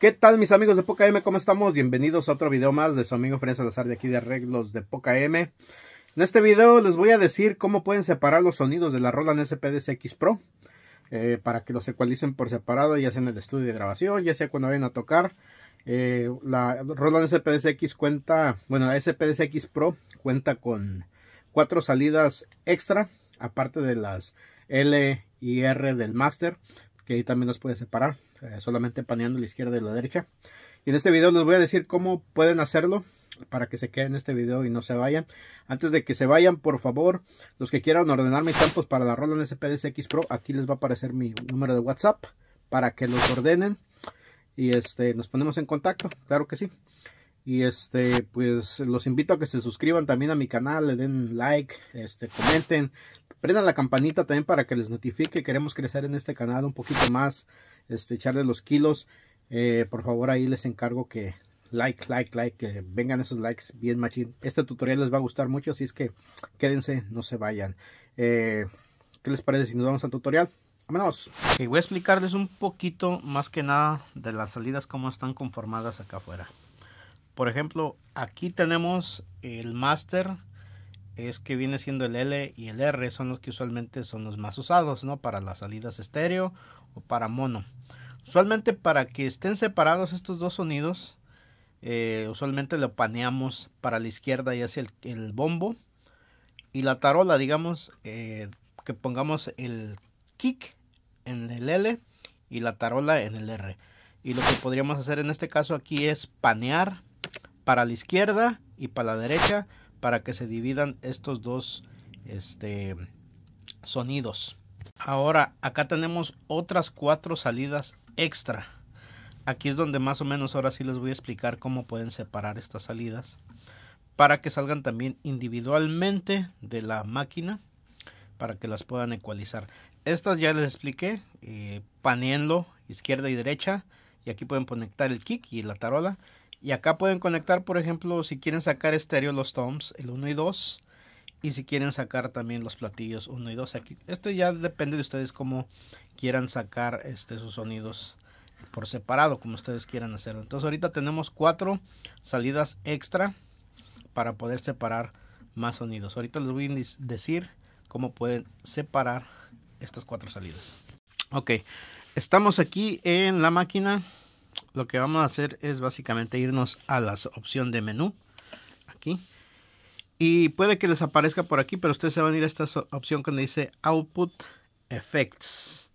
¿Qué tal mis amigos de Poca M? ¿Cómo estamos? Bienvenidos a otro video más de su amigo Fred Salazar de aquí de Arreglos de Poca M. En este video les voy a decir cómo pueden separar los sonidos de la Roland X Pro eh, para que los ecualicen por separado ya sea en el estudio de grabación, ya sea cuando vayan a tocar. Eh, la Roland SPDCX cuenta, bueno la SPDCX Pro cuenta con cuatro salidas extra aparte de las L y R del Master que ahí también los puede separar. Eh, solamente paneando la izquierda y la derecha. Y en este video les voy a decir cómo pueden hacerlo para que se queden en este video y no se vayan. Antes de que se vayan, por favor, los que quieran ordenar mis campos para la Roland SPDCX Pro, aquí les va a aparecer mi número de WhatsApp para que los ordenen y este nos ponemos en contacto, claro que sí. Y este, pues los invito a que se suscriban también a mi canal, le den like, este, comenten, Prendan la campanita también para que les notifique. Queremos crecer en este canal un poquito más. Este, echarle los kilos. Eh, por favor, ahí les encargo que like, like, like. Que vengan esos likes bien machín. Este tutorial les va a gustar mucho. Así es que quédense, no se vayan. Eh, ¿Qué les parece si nos vamos al tutorial? Vámonos. voy a explicarles un poquito más que nada de las salidas, cómo están conformadas acá afuera. Por ejemplo, aquí tenemos el master es que viene siendo el L y el R son los que usualmente son los más usados, ¿no? Para las salidas estéreo o para mono. Usualmente para que estén separados estos dos sonidos, eh, usualmente lo paneamos para la izquierda y hacia el, el bombo y la tarola, digamos, eh, que pongamos el kick en el L y la tarola en el R. Y lo que podríamos hacer en este caso aquí es panear para la izquierda y para la derecha para que se dividan estos dos este, sonidos. Ahora, acá tenemos otras cuatro salidas extra. Aquí es donde más o menos ahora sí les voy a explicar cómo pueden separar estas salidas para que salgan también individualmente de la máquina para que las puedan ecualizar. Estas ya les expliqué, eh, paneenlo izquierda y derecha y aquí pueden conectar el kick y la tarola y acá pueden conectar, por ejemplo, si quieren sacar estéreo los toms, el 1 y 2. Y si quieren sacar también los platillos 1 y 2 aquí. Esto ya depende de ustedes cómo quieran sacar este, sus sonidos por separado, como ustedes quieran hacerlo. Entonces ahorita tenemos cuatro salidas extra para poder separar más sonidos. Ahorita les voy a decir cómo pueden separar estas cuatro salidas. Ok, estamos aquí en la máquina lo que vamos a hacer es básicamente irnos a la opción de menú. Aquí. Y puede que les aparezca por aquí, pero ustedes se van a ir a esta opción que dice Output Effects.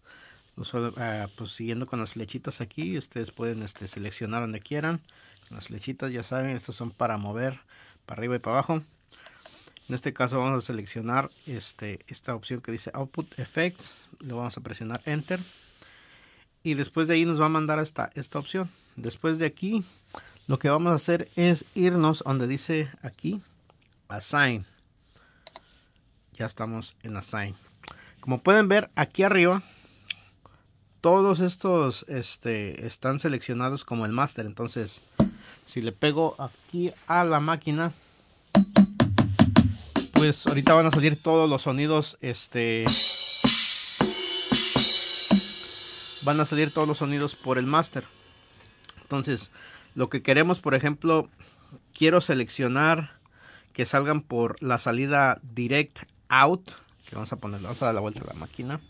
Ah, pues siguiendo con las flechitas aquí, ustedes pueden este, seleccionar donde quieran. Las flechitas, ya saben, estas son para mover para arriba y para abajo. En este caso vamos a seleccionar este, esta opción que dice Output Effects. Lo vamos a presionar Enter y después de ahí nos va a mandar hasta esta opción. Después de aquí, lo que vamos a hacer es irnos donde dice aquí, Assign. Ya estamos en Assign. Como pueden ver, aquí arriba, todos estos este, están seleccionados como el master. Entonces, si le pego aquí a la máquina, pues ahorita van a salir todos los sonidos este, van a salir todos los sonidos por el master. Entonces, lo que queremos, por ejemplo, quiero seleccionar que salgan por la salida direct out, que vamos a ponerlo, vamos a dar la vuelta a la máquina,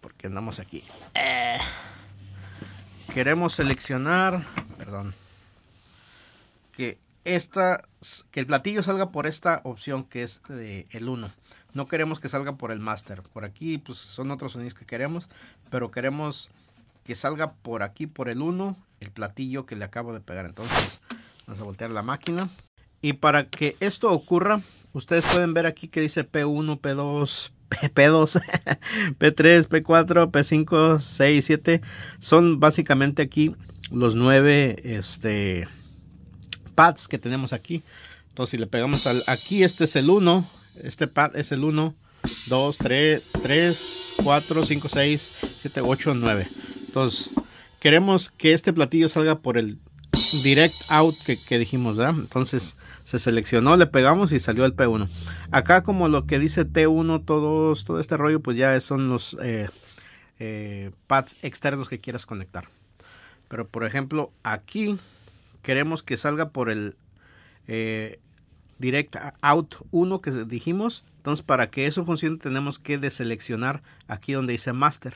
porque andamos aquí. Eh. Queremos seleccionar, perdón, que esta, que el platillo salga por esta opción que es el 1. No queremos que salga por el master. Por aquí pues son otros sonidos que queremos. Pero queremos que salga por aquí, por el 1, el platillo que le acabo de pegar. Entonces vamos a voltear la máquina. Y para que esto ocurra, ustedes pueden ver aquí que dice P1, P2, P2, P3, P4, P5, 6, 7. Son básicamente aquí los nueve este, pads que tenemos aquí. Entonces, si le pegamos al, aquí, este es el 1, este pad es el 1, 2, 3, 3, 4, 5, 6, 7, 8, 9. Entonces, queremos que este platillo salga por el direct out que, dijimos, ¿verdad? Entonces se seleccionó, le pegamos y salió el P1. Acá como lo que dice T1, todos, todo este rollo, pues ya son los eh, eh, pads externos que quieras conectar. Pero por ejemplo, aquí queremos que salga por el eh, Direct Out 1 que dijimos. Entonces, para que eso funcione, tenemos que deseleccionar aquí donde dice Master.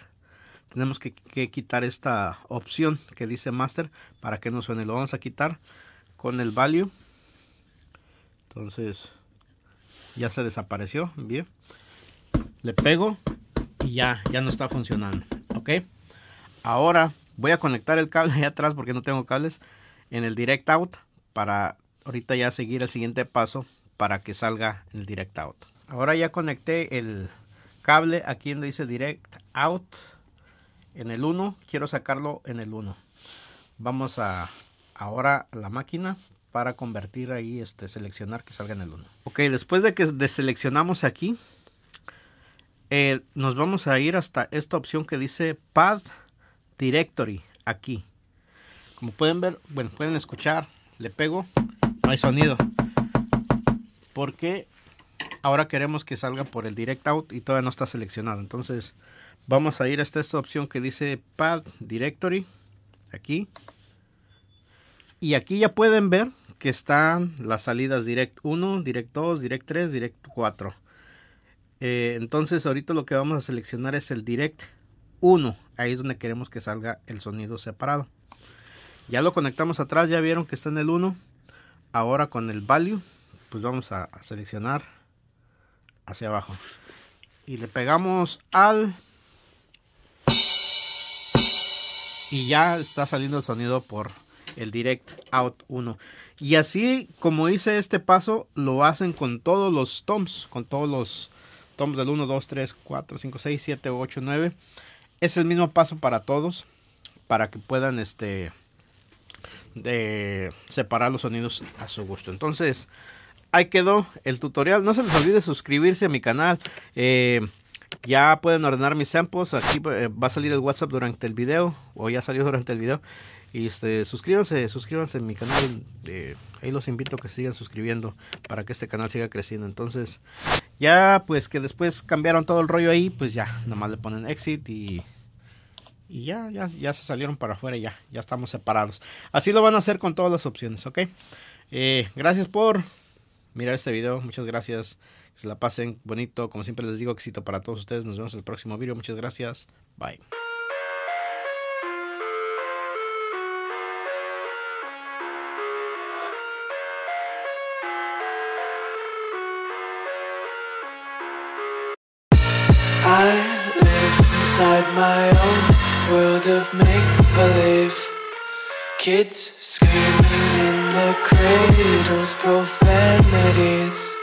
Tenemos que, quitar esta opción que dice Master para que no suene. Lo vamos a quitar con el value. Entonces, ya se desapareció. Bien. Le pego y ya, ya no está funcionando. Ok. Ahora voy a conectar el cable allá atrás porque no tengo cables en el Direct Out para ahorita ya seguir el siguiente paso para que salga el direct out. Ahora ya conecté el cable aquí donde dice direct out en el 1. Quiero sacarlo en el 1. Vamos a ahora a la máquina para convertir ahí, este, seleccionar que salga en el 1. Ok, después de que deseleccionamos aquí, eh, nos vamos a ir hasta esta opción que dice Pad Directory aquí. Como pueden ver, bueno, pueden escuchar, le pego no hay sonido. Porque ahora queremos que salga por el direct out y todavía no está seleccionado. Entonces vamos a ir hasta esta opción que dice Pad Directory. Aquí. Y aquí ya pueden ver que están las salidas Direct 1, Direct 2, Direct 3, Direct 4. Eh, entonces ahorita lo que vamos a seleccionar es el Direct 1. Ahí es donde queremos que salga el sonido separado. Ya lo conectamos atrás, ya vieron que está en el 1 ahora con el value pues vamos a, seleccionar hacia abajo y le pegamos al y ya está saliendo el sonido por el direct out 1 y así como hice este paso lo hacen con todos los toms con todos los toms del 1 2 3 4 5 6 7 8 9 es el mismo paso para todos para que puedan este de separar los sonidos a su gusto. Entonces, ahí quedó el tutorial. No se les olvide suscribirse a mi canal. Eh, ya pueden ordenar mis samples. Aquí eh, va a salir el WhatsApp durante el video. O ya salió durante el video. Y este, suscríbanse, suscríbanse a mi canal. Eh, ahí los invito a que sigan suscribiendo para que este canal siga creciendo. Entonces, ya pues que después cambiaron todo el rollo ahí, pues ya, nomás le ponen exit y y ya, ya, se salieron para afuera y ya, ya estamos separados. Así lo van a hacer con todas las opciones, ¿ok? Eh, gracias por mirar este video, muchas gracias, que se la pasen bonito, como siempre les digo, éxito para todos ustedes, nos vemos en el próximo video, muchas gracias, bye. world of make-believe Kids screaming in the cradles, profanities